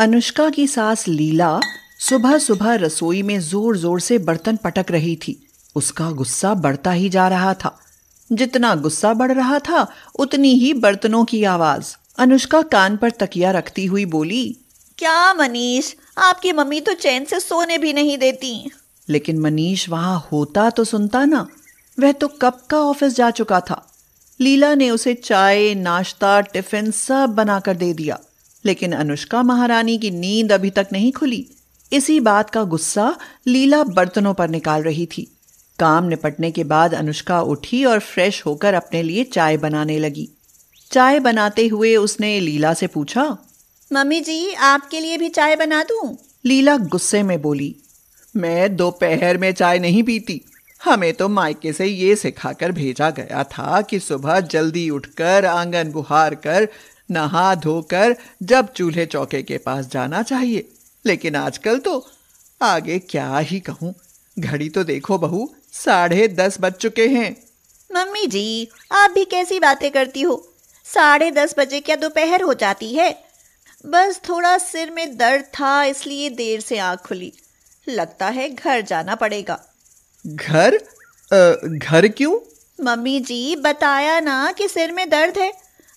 अनुष्का की सास लीला सुबह सुबह रसोई में जोर जोर से बर्तन पटक रही थी उसका गुस्सा बढ़ता ही जा रहा था जितना गुस्सा बढ़ रहा था उतनी ही बर्तनों की आवाज अनुष्का कान पर तकिया रखती हुई बोली क्या मनीष आपकी मम्मी तो चैन से सोने भी नहीं देती लेकिन मनीष वहां होता तो सुनता ना वह तो कब का ऑफिस जा चुका था लीला ने उसे चाय नाश्ता टिफिन सब बनाकर दे दिया लेकिन अनुष्का महारानी की नींद अभी तक नहीं खुली इसी बात का गुस्सा लीला बर्तनों पर निकाल रही थी काम निपटने के बाद अनुष्का उठी और फ्रेश होकर अपने लिए चाय बनाने लगी चाय बनाते हुए उसने लीला से पूछा मम्मी जी आपके लिए भी चाय बना दू लीला गुस्से में बोली मैं दोपहर में चाय नहीं पीती हमें तो मायके से ये सिखाकर भेजा गया था कि सुबह जल्दी उठकर आंगन बुहार कर नहा धोकर जब चूल्हे चौके के पास जाना चाहिए लेकिन आजकल तो आगे क्या ही कहूँ घड़ी तो देखो बहू साढ़े दस बज चुके हैं मम्मी जी आप भी कैसी बातें करती हो साढ़े दस बजे क्या दोपहर हो जाती है बस थोड़ा सिर में दर्द था इसलिए देर से आंख खुली लगता है घर जाना पड़ेगा घर आ, घर क्यों मम्मी जी बताया ना कि सिर में दर्द है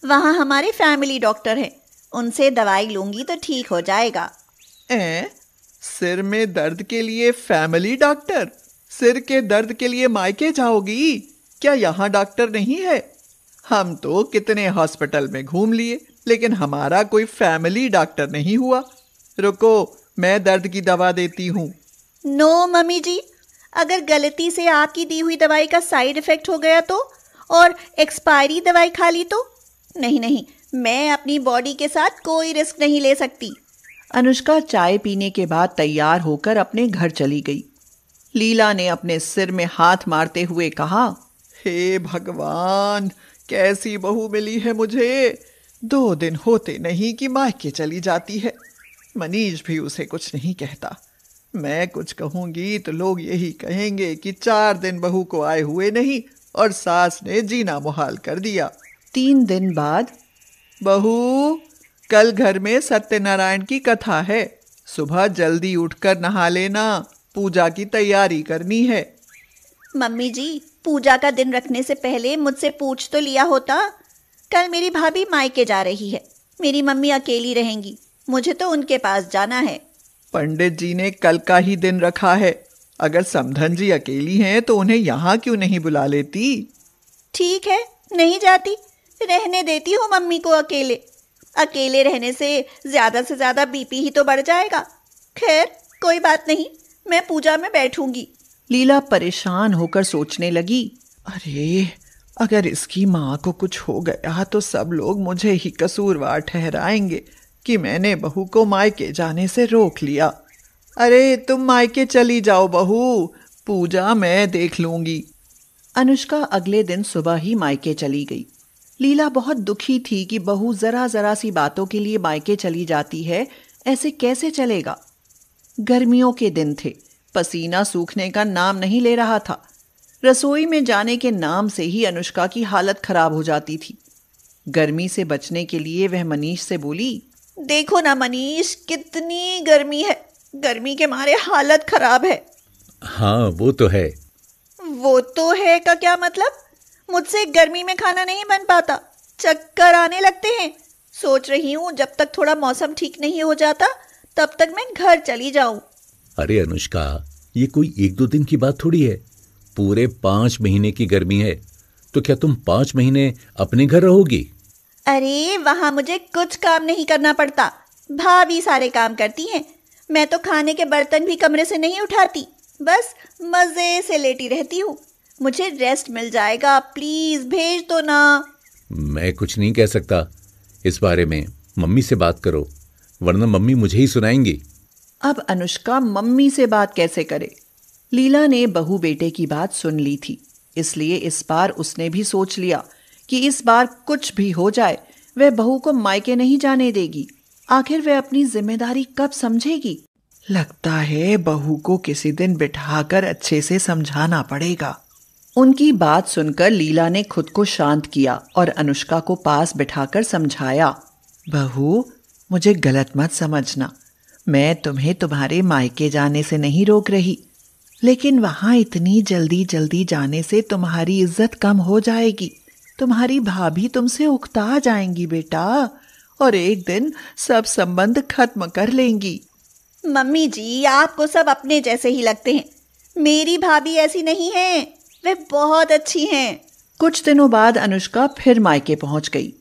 वहाँ हमारे फैमिली डॉक्टर हैं उनसे दवाई लूंगी तो ठीक हो जाएगा ए? सिर में दर्द के लिए फैमिली डॉक्टर सिर के दर्द के लिए मायके जाओगी क्या यहाँ डॉक्टर नहीं है हम तो कितने हॉस्पिटल में घूम लिए लेकिन हमारा कोई फैमिली डॉक्टर नहीं हुआ रुको मैं दर्द की दवा देती हूँ नो मम्मी जी अगर गलती से आपकी दी हुई दवाई का साइड इफेक्ट हो गया तो और एक्सपायरी दवाई खा ली तो नहीं नहीं मैं अपनी बॉडी के साथ कोई रिस्क नहीं ले सकती अनुष्का चाय पीने के बाद तैयार होकर अपने घर चली गई लीला ने अपने सिर में हाथ मारते हुए कहा हे hey भगवान कैसी बहू मिली है मुझे दो दिन होते नहीं कि मायके चली जाती है मनीष भी उसे कुछ नहीं कहता मैं कुछ कहूंगी तो लोग यही कहेंगे कि चार दिन बहू को आए हुए नहीं और सास ने जीना मुहाल कर दिया तीन दिन बाद बहू कल घर में सत्यनारायण की कथा है सुबह जल्दी उठकर नहा लेना पूजा की तैयारी करनी है मम्मी जी पूजा का दिन रखने से पहले मुझसे पूछ तो लिया होता कल मेरी भाभी मायके जा रही है मेरी मम्मी अकेली रहेंगी मुझे तो उनके पास जाना है पंडित जी ने कल का ही दिन रखा है अगर समधन जी अकेली हैं तो उन्हें यहाँ क्यों नहीं बुला लेती ठीक है नहीं जाती रहने देती हूँ मम्मी को अकेले अकेले रहने से ज़्यादा से ज़्यादा बीपी ही तो बढ़ जाएगा खैर कोई बात नहीं मैं पूजा में बैठूंगी लीला परेशान होकर सोचने लगी अरे अगर इसकी माँ को कुछ हो गया तो सब लोग मुझे ही कसूरवार ठहराएंगे कि मैंने बहू को मायके जाने से रोक लिया अरे तुम मायके चली जाओ बहू पूजा मैं देख लूंगी अनुष्का अगले दिन सुबह ही मायके चली गई लीला बहुत दुखी थी कि बहू जरा जरा सी बातों के लिए मायके चली जाती है ऐसे कैसे चलेगा गर्मियों के दिन थे पसीना सूखने का नाम नहीं ले रहा था रसोई में जाने के नाम से ही अनुष्का की हालत खराब हो जाती थी गर्मी से बचने के लिए वह मनीष से बोली देखो ना मनीष कितनी गर्मी है गर्मी के मारे हालत खराब है हाँ वो तो है वो तो है का क्या मतलब मुझसे गर्मी में खाना नहीं बन पाता चक्कर आने लगते हैं सोच रही हूँ जब तक थोड़ा मौसम ठीक नहीं हो जाता तब तक मैं घर चली जाऊँ अरे अनुष्का ये कोई एक दो दिन की बात थोड़ी है पूरे पांच महीने की गर्मी है तो क्या तुम पांच महीने अपने घर रहोगी अरे वहाँ मुझे कुछ काम नहीं करना पड़ता भाभी सारे काम करती हैं मैं तो खाने के बर्तन भी कमरे से नहीं उठाती बस मजे से लेटी रहती हूँ मुझे रेस्ट मिल जाएगा प्लीज भेज दो ना मैं कुछ नहीं कह सकता इस बारे में मम्मी से बात करो वरना मम्मी मुझे ही सुनाएंगी अब अनुष्का मम्मी से बात कैसे करे लीला ने बहू बेटे की बात सुन ली थी इसलिए इस बार उसने भी सोच लिया कि इस बार कुछ भी हो जाए वह बहू को मायके नहीं जाने देगी आखिर वह अपनी जिम्मेदारी कब समझेगी लगता है बहू को किसी दिन बिठाकर अच्छे से समझाना पड़ेगा उनकी बात सुनकर लीला ने खुद को शांत किया और अनुष्का को पास बिठाकर समझाया बहू मुझे गलत मत समझना मैं तुम्हें तुम्हारे मायके जाने से नहीं रोक रही लेकिन वहाँ इतनी जल्दी जल्दी जाने से तुम्हारी इज्जत कम हो जाएगी तुम्हारी भाभी तुमसे उकता जाएंगी बेटा और एक दिन सब संबंध खत्म कर लेंगी मम्मी जी आपको सब अपने जैसे ही लगते हैं मेरी भाभी ऐसी नहीं है वे बहुत अच्छी हैं कुछ दिनों बाद अनुष्का फिर मायके पहुंच गई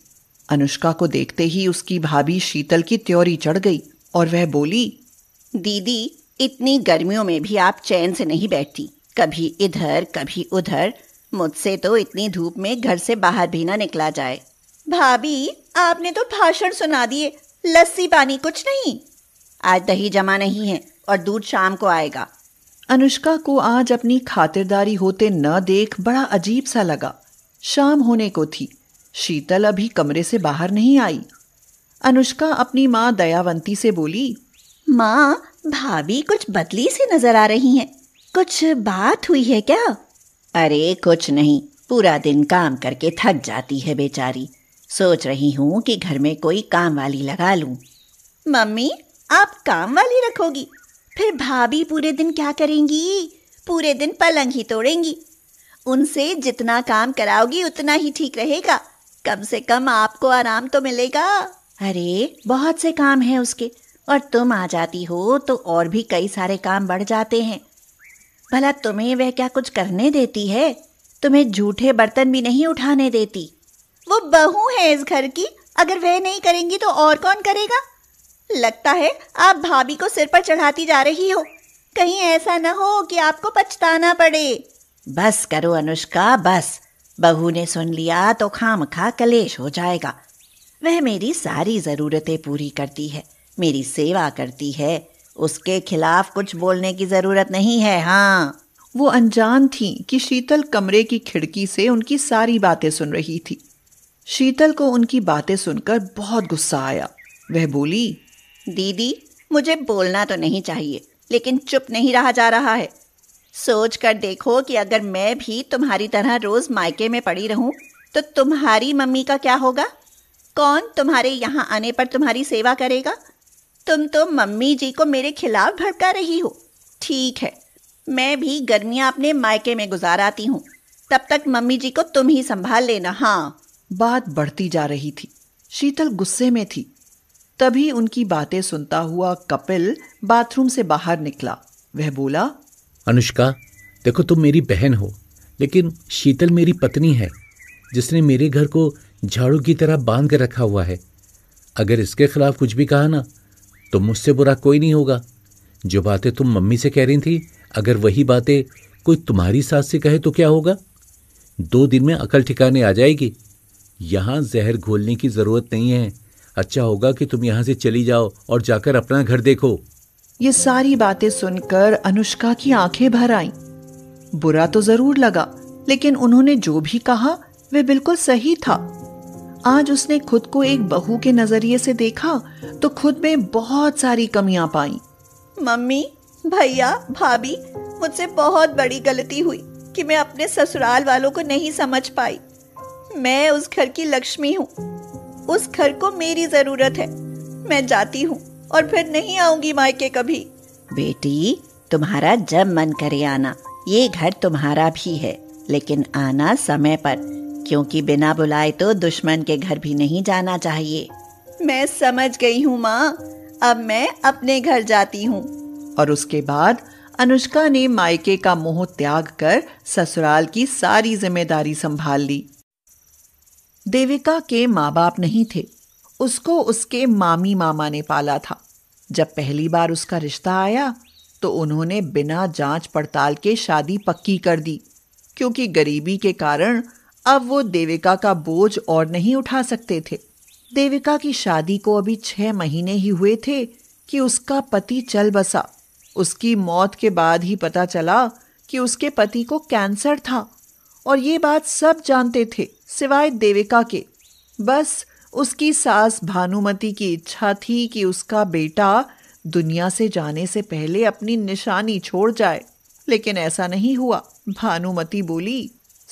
अनुष्का को देखते ही उसकी भाभी शीतल की त्योरी चढ़ गई और वह बोली दीदी इतनी गर्मियों में भी आप चैन से नहीं बैठती कभी इधर कभी उधर मुझसे तो इतनी धूप में घर से बाहर भी ना निकला जाए भाभी आपने तो भाषण सुना दिए लस्सी पानी कुछ नहीं आज दही जमा नहीं है और दूध शाम को आएगा अनुष्का को आज अपनी खातिरदारी होते न देख बड़ा अजीब सा लगा शाम होने को थी शीतल अभी कमरे से बाहर नहीं आई अनुष्का अपनी माँ दयावंती से बोली माँ भाभी कुछ बदली से नजर आ रही हैं कुछ बात हुई है क्या अरे कुछ नहीं पूरा दिन काम करके थक जाती है बेचारी सोच रही हूँ कि घर में कोई काम वाली लगा लू मम्मी आप काम वाली रखोगी फिर भाभी पूरे दिन क्या करेंगी पूरे दिन पलंग ही तोड़ेंगी उनसे जितना काम कराओगी उतना ही ठीक रहेगा कम से कम आपको आराम तो मिलेगा अरे बहुत से काम हैं उसके और तुम आ जाती हो तो और भी कई सारे काम बढ़ जाते हैं भला तुम्हें वह क्या कुछ करने देती है तुम्हें झूठे बर्तन भी नहीं उठाने देती वो बहू है इस घर की अगर वह नहीं करेंगी तो और कौन करेगा लगता है आप भाभी को सिर पर चढ़ाती जा रही हो कहीं ऐसा न हो कि आपको पछताना पड़े बस करो अनुष्का बस बहू ने सुन लिया तो खाम खा कलेश हो जाएगा वह मेरी सारी ज़रूरतें पूरी करती है मेरी सेवा करती है उसके खिलाफ कुछ बोलने की ज़रूरत नहीं है हाँ वो अनजान थी कि शीतल कमरे की खिड़की से उनकी सारी बातें सुन रही थी शीतल को उनकी बातें सुनकर बहुत गुस्सा आया वह बोली दीदी मुझे बोलना तो नहीं चाहिए लेकिन चुप नहीं रहा जा रहा है सोच कर देखो कि अगर मैं भी तुम्हारी तरह रोज़ मायके में पड़ी रहूं तो तुम्हारी मम्मी का क्या होगा कौन तुम्हारे यहाँ आने पर तुम्हारी सेवा करेगा तुम तो मम्मी जी को मेरे खिलाफ भड़का रही हो ठीक है मैं भी गर्मियाँ अपने मायके में गुजार आती हूँ तब तक मम्मी जी को तुम ही संभाल लेना हाँ बात बढ़ती जा रही थी शीतल गुस्से में थी तभी उनकी बातें सुनता हुआ कपिल बाथरूम से बाहर निकला वह बोला अनुष्का देखो तुम मेरी बहन हो लेकिन शीतल मेरी पत्नी है जिसने मेरे घर को झाड़ू की तरह बांध कर रखा हुआ है अगर इसके खिलाफ कुछ भी कहा ना तो मुझसे बुरा कोई नहीं होगा जो बातें तुम मम्मी से कह रही थी अगर वही बातें कोई तुम्हारी सास से कहे तो क्या होगा दो दिन में अकल ठिकाने आ जाएगी यहां जहर घोलने की ज़रूरत नहीं है अच्छा होगा कि तुम यहाँ से चली जाओ और जाकर अपना घर देखो ये सारी बातें सुनकर अनुष्का की आंखें भर आईं। बुरा तो जरूर लगा लेकिन उन्होंने जो भी कहा वे बिल्कुल सही था आज उसने खुद को एक बहू के नजरिए से देखा तो खुद में बहुत सारी कमियां पाई मम्मी भैया भाभी मुझसे बहुत बड़ी गलती हुई कि मैं अपने ससुराल वालों को नहीं समझ पाई मैं उस घर की लक्ष्मी हूँ उस घर को मेरी जरूरत है मैं जाती हूँ और फिर नहीं आऊंगी मायके कभी बेटी तुम्हारा जब मन करे आना ये घर तुम्हारा भी है लेकिन आना समय पर क्योंकि बिना बुलाए तो दुश्मन के घर भी नहीं जाना चाहिए मैं समझ गई हूँ माँ अब मैं अपने घर जाती हूँ और उसके बाद अनुष्का ने मायके का मोह त्याग कर ससुराल की सारी जिम्मेदारी संभाल ली देविका के माँ बाप नहीं थे उसको उसके मामी मामा ने पाला था जब पहली बार उसका रिश्ता आया तो उन्होंने बिना जांच पड़ताल के शादी पक्की कर दी क्योंकि गरीबी के कारण अब वो देविका का बोझ और नहीं उठा सकते थे देविका की शादी को अभी छह महीने ही हुए थे कि उसका पति चल बसा उसकी मौत के बाद ही पता चला कि उसके पति को कैंसर था और ये बात सब जानते थे सिवाय देविका के बस उसकी सास भानुमति की इच्छा थी कि उसका बेटा दुनिया से जाने से पहले अपनी निशानी छोड़ जाए लेकिन ऐसा नहीं हुआ भानुमति बोली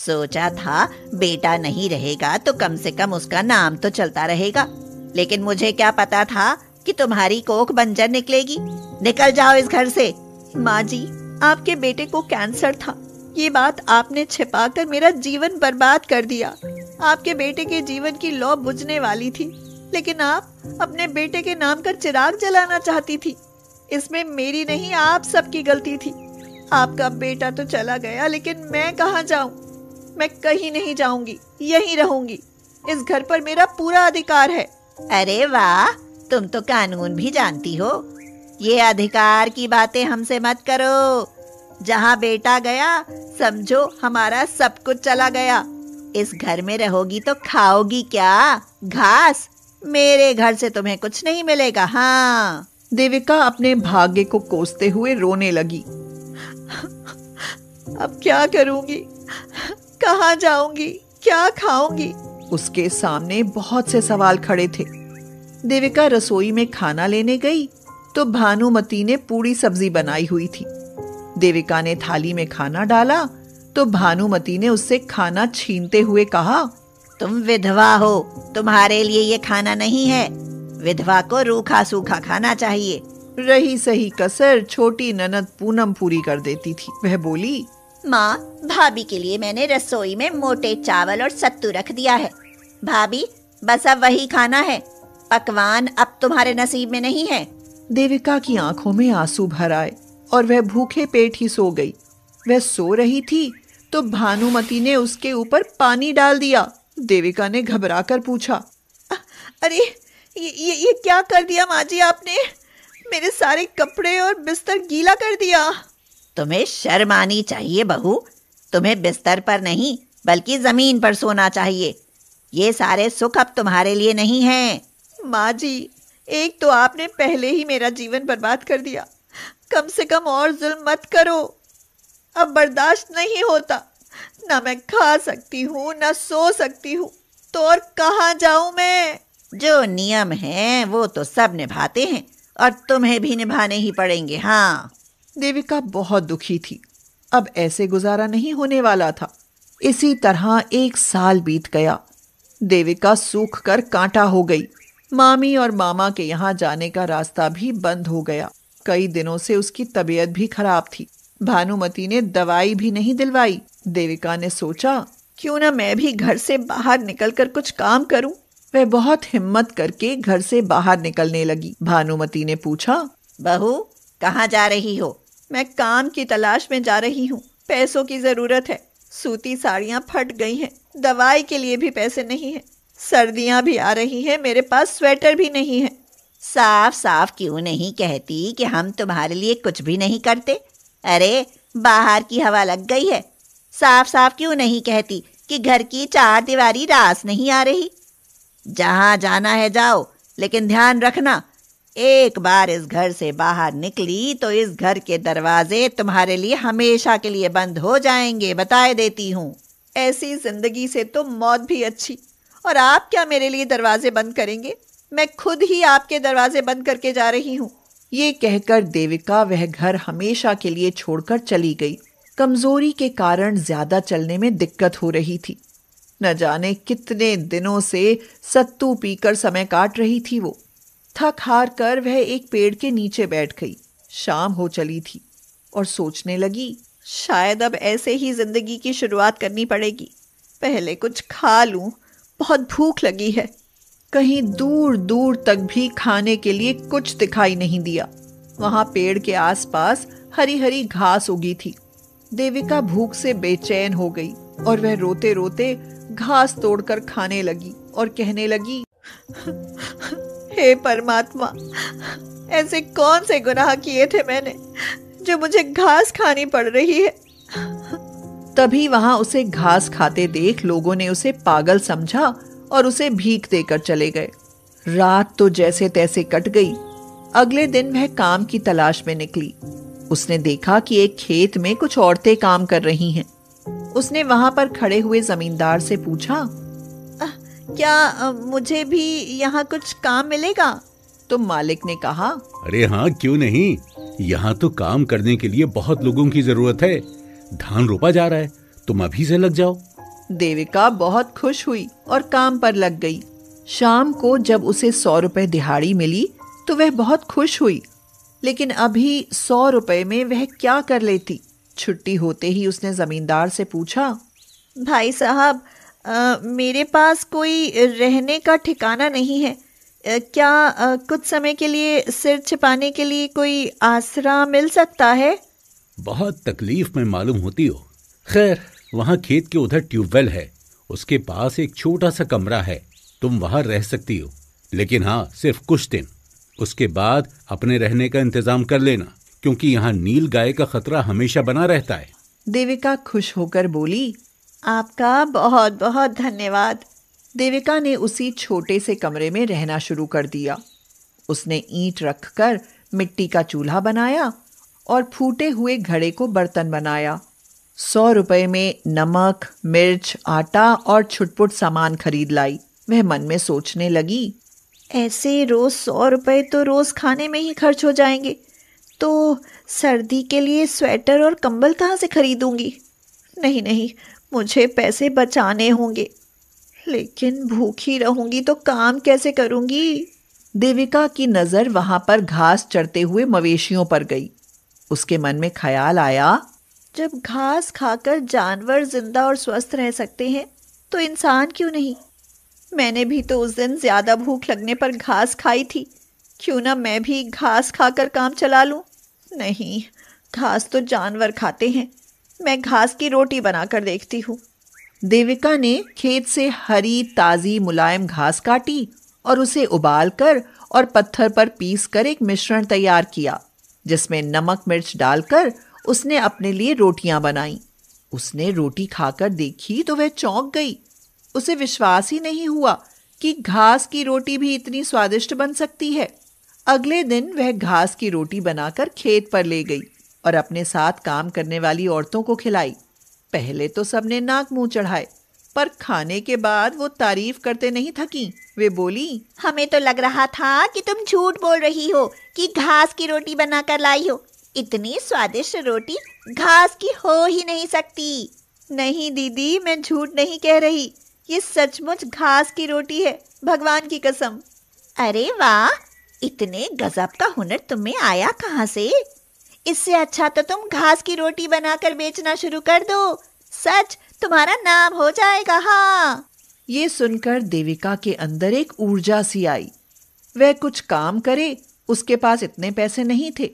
सोचा था बेटा नहीं रहेगा तो कम से कम उसका नाम तो चलता रहेगा लेकिन मुझे क्या पता था कि तुम्हारी कोख बंजर निकलेगी निकल जाओ इस घर से माँ जी आपके बेटे को कैंसर था ये बात आपने छिपाकर मेरा जीवन बर्बाद कर दिया आपके बेटे के जीवन की लौ बुझने वाली थी लेकिन आप अपने बेटे के नाम का चिराग जलाना चाहती थी इसमें मेरी नहीं आप सबकी गलती थी आपका बेटा तो चला गया लेकिन मैं कहाँ जाऊँ मैं कहीं नहीं जाऊंगी यहीं रहूंगी इस घर पर मेरा पूरा अधिकार है अरे वाह तुम तो कानून भी जानती हो ये अधिकार की बातें हमसे मत करो जहाँ बेटा गया समझो हमारा सब कुछ चला गया इस घर में रहोगी तो खाओगी क्या घास मेरे घर से तुम्हें कुछ नहीं मिलेगा हाँ देविका अपने भाग्य को कोसते हुए रोने लगी अब क्या करूंगी कहाँ जाऊंगी क्या खाऊंगी उसके सामने बहुत से सवाल खड़े थे देविका रसोई में खाना लेने गई तो भानुमती ने पूरी सब्जी बनाई हुई थी देविका ने थाली में खाना डाला तो भानुमति ने उससे खाना छीनते हुए कहा तुम विधवा हो तुम्हारे लिए ये खाना नहीं है विधवा को रूखा सूखा खाना चाहिए रही सही कसर छोटी ननद पूनम पूरी कर देती थी वह बोली माँ भाभी के लिए मैंने रसोई में मोटे चावल और सत्तू रख दिया है भाभी बस अब वही खाना है पकवान अब तुम्हारे नसीब में नहीं है देविका की आंखों में आंसू भर आए और वह भूखे पेट ही सो गई वह सो रही थी तो भानुमति ने उसके ऊपर पानी डाल दिया देविका ने घबरा कर पूछा अरे ये ये ये क्या कर दिया माँ जी आपने मेरे सारे कपड़े और बिस्तर गीला कर दिया तुम्हें शर्म आनी चाहिए बहू तुम्हें बिस्तर पर नहीं बल्कि जमीन पर सोना चाहिए ये सारे सुख अब तुम्हारे लिए नहीं हैं माँ जी एक तो आपने पहले ही मेरा जीवन बर्बाद कर दिया कम से कम और जुल्म मत करो अब बर्दाश्त नहीं होता ना मैं खा सकती हूँ ना सो सकती हूँ तो और कहाँ जाऊँ मैं जो नियम है वो तो सब निभाते हैं और तुम्हें भी निभाने ही पड़ेंगे हाँ देविका बहुत दुखी थी अब ऐसे गुजारा नहीं होने वाला था इसी तरह एक साल बीत गया देविका सूख कर कांटा हो गई मामी और मामा के यहाँ जाने का रास्ता भी बंद हो गया कई दिनों से उसकी तबीयत भी खराब थी भानुमती ने दवाई भी नहीं दिलवाई देविका ने सोचा क्यों ना मैं भी घर से बाहर निकलकर कुछ काम करूं? वह बहुत हिम्मत करके घर से बाहर निकलने लगी भानुमती ने पूछा बहू कहाँ जा रही हो मैं काम की तलाश में जा रही हूँ पैसों की जरूरत है सूती साड़ियाँ फट गई हैं दवाई के लिए भी पैसे नहीं है सर्दियाँ भी आ रही हैं मेरे पास स्वेटर भी नहीं है साफ साफ क्यों नहीं कहती कि हम तुम्हारे लिए कुछ भी नहीं करते अरे बाहर की हवा लग गई है साफ साफ क्यों नहीं कहती कि घर की चार दीवारी रास नहीं आ रही जहां जाना है जाओ लेकिन ध्यान रखना एक बार इस घर से बाहर निकली तो इस घर के दरवाजे तुम्हारे लिए हमेशा के लिए बंद हो जाएंगे बताए देती हूँ ऐसी जिंदगी से तो मौत भी अच्छी और आप क्या मेरे लिए दरवाजे बंद करेंगे मैं खुद ही आपके दरवाजे बंद करके जा रही हूँ ये कहकर देविका वह घर हमेशा के लिए छोड़कर चली गई कमजोरी के कारण ज्यादा चलने में दिक्कत हो रही थी न जाने कितने दिनों से सत्तू पीकर समय काट रही थी वो थक हार कर वह एक पेड़ के नीचे बैठ गई शाम हो चली थी और सोचने लगी शायद अब ऐसे ही जिंदगी की शुरुआत करनी पड़ेगी पहले कुछ खा लूं बहुत भूख लगी है कहीं दूर दूर तक भी खाने के लिए कुछ दिखाई नहीं दिया वहां पेड़ के आसपास हरी हरी घास उगी थी देविका भूख से बेचैन हो गई और वह रोते रोते घास तोड़कर खाने लगी और कहने लगी हे परमात्मा ऐसे कौन से गुनाह किए थे मैंने जो मुझे घास खानी पड़ रही है तभी वहां उसे घास खाते देख लोगों ने उसे पागल समझा और उसे भीख देकर चले गए रात तो जैसे तैसे कट गई अगले दिन वह काम की तलाश में निकली उसने देखा कि एक खेत में कुछ औरतें काम कर रही हैं उसने वहां पर खड़े हुए जमींदार से पूछा आ, क्या आ, मुझे भी यहाँ कुछ काम मिलेगा तो मालिक ने कहा अरे हाँ क्यों नहीं यहाँ तो काम करने के लिए बहुत लोगों की जरूरत है धान रोपा जा रहा है तुम अभी से लग जाओ देविका बहुत खुश हुई और काम पर लग गई शाम को जब उसे सौ रुपये दिहाड़ी मिली तो वह बहुत खुश हुई लेकिन अभी सौ रुपये में वह क्या कर लेती छुट्टी होते ही उसने जमींदार से पूछा भाई साहब मेरे पास कोई रहने का ठिकाना नहीं है आ, क्या आ, कुछ समय के लिए सिर छिपाने के लिए कोई आसरा मिल सकता है बहुत तकलीफ में मालूम होती हो खैर वहां खेत के उधर ट्यूबवेल है उसके पास एक छोटा सा कमरा है तुम वहां रह सकती हो लेकिन हाँ सिर्फ कुछ दिन उसके बाद अपने रहने का इंतजाम कर लेना क्योंकि यहाँ नील गाय का खतरा हमेशा बना रहता है देविका खुश होकर बोली आपका बहुत बहुत धन्यवाद देविका ने उसी छोटे से कमरे में रहना शुरू कर दिया उसने ईंट रखकर मिट्टी का चूल्हा बनाया और फूटे हुए घड़े को बर्तन बनाया सौ रुपए में नमक मिर्च आटा और छुटपुट सामान खरीद लाई वह मन में सोचने लगी ऐसे रोज सौ रुपए तो रोज खाने में ही खर्च हो जाएंगे तो सर्दी के लिए स्वेटर और कंबल कहाँ से खरीदूंगी नहीं नहीं मुझे पैसे बचाने होंगे लेकिन भूखी रहूंगी तो काम कैसे करूंगी देविका की नज़र वहाँ पर घास चढ़ते हुए मवेशियों पर गई उसके मन में ख्याल आया जब घास खाकर जानवर जिंदा और स्वस्थ रह सकते हैं तो इंसान क्यों नहीं मैंने भी तो उस दिन ज्यादा भूख लगने पर घास खाई थी क्यों ना मैं भी घास खाकर काम चला लूं? नहीं घास तो जानवर खाते हैं मैं घास की रोटी बनाकर देखती हूँ देविका ने खेत से हरी ताज़ी मुलायम घास काटी और उसे उबाल कर और पत्थर पर पीस कर एक मिश्रण तैयार किया जिसमें नमक मिर्च डालकर उसने अपने लिए रोटियां बनाई उसने रोटी खाकर देखी तो वह चौंक गई उसे विश्वास ही नहीं हुआ कि घास की रोटी भी इतनी स्वादिष्ट बन सकती है अगले दिन वह घास की रोटी बनाकर खेत पर ले गई और अपने साथ काम करने वाली औरतों को खिलाई पहले तो सबने नाक मुंह चढ़ाए पर खाने के बाद वो तारीफ करते नहीं थकी वे बोली हमें तो लग रहा था कि तुम झूठ बोल रही हो कि घास की रोटी बनाकर लाई हो इतनी स्वादिष्ट रोटी घास की हो ही नहीं सकती नहीं दीदी मैं झूठ नहीं कह रही ये सचमुच घास की रोटी है भगवान की कसम अरे वाह इतने गजब का हुनर तुम्हें आया कहाँ से इससे अच्छा तो तुम घास की रोटी बनाकर बेचना शुरू कर दो सच तुम्हारा नाम हो जाएगा हाँ ये सुनकर देविका के अंदर एक ऊर्जा सी आई वह कुछ काम करे उसके पास इतने पैसे नहीं थे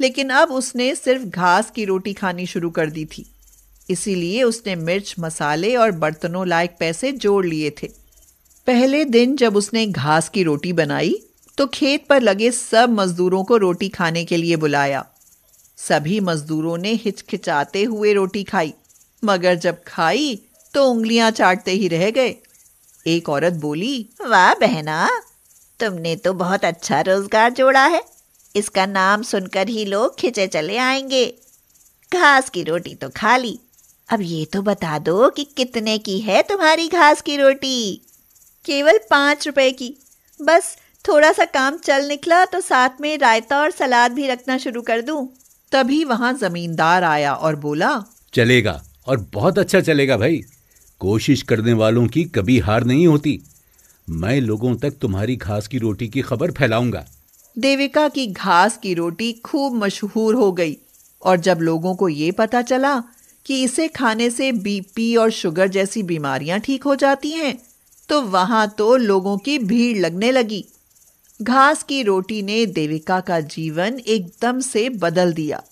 लेकिन अब उसने सिर्फ घास की रोटी खानी शुरू कर दी थी इसीलिए उसने मिर्च मसाले और बर्तनों लायक पैसे जोड़ लिए थे पहले दिन जब उसने घास की रोटी बनाई तो खेत पर लगे सब मजदूरों को रोटी खाने के लिए बुलाया सभी मजदूरों ने हिचकिचाते हुए रोटी खाई मगर जब खाई तो उंगलियां चाटते ही रह गए एक औरत बोली वाह बहना तुमने तो बहुत अच्छा रोजगार जोड़ा है इसका नाम सुनकर ही लोग खिंचे चले आएंगे घास की रोटी तो खा ली अब ये तो बता दो कि कितने की है तुम्हारी घास की रोटी केवल पाँच रुपए की बस थोड़ा सा काम चल निकला तो साथ में रायता और सलाद भी रखना शुरू कर दूं। तभी वहाँ जमींदार आया और बोला चलेगा और बहुत अच्छा चलेगा भाई कोशिश करने वालों की कभी हार नहीं होती मैं लोगों तक तुम्हारी घास की रोटी की खबर फैलाऊंगा देविका की घास की रोटी खूब मशहूर हो गई और जब लोगों को ये पता चला कि इसे खाने से बीपी और शुगर जैसी बीमारियां ठीक हो जाती हैं तो वहां तो लोगों की भीड़ लगने लगी घास की रोटी ने देविका का जीवन एकदम से बदल दिया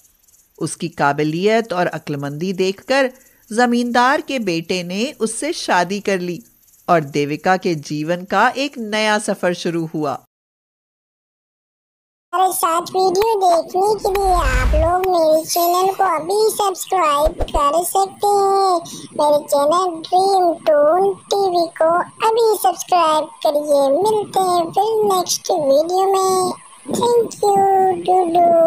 उसकी काबिलियत और अक्लमंदी देखकर जमींदार के बेटे ने उससे शादी कर ली और देविका के जीवन का एक नया सफर शुरू हुआ हमारे साथ वीडियो देखने के लिए आप लोग मेरे चैनल को अभी सब्सक्राइब कर सकते हैं मेरे चैनल ड्रीम टून टीवी को अभी सब्सक्राइब करिए मिलते हैं फिर नेक्स्ट वीडियो में थैंक यू डू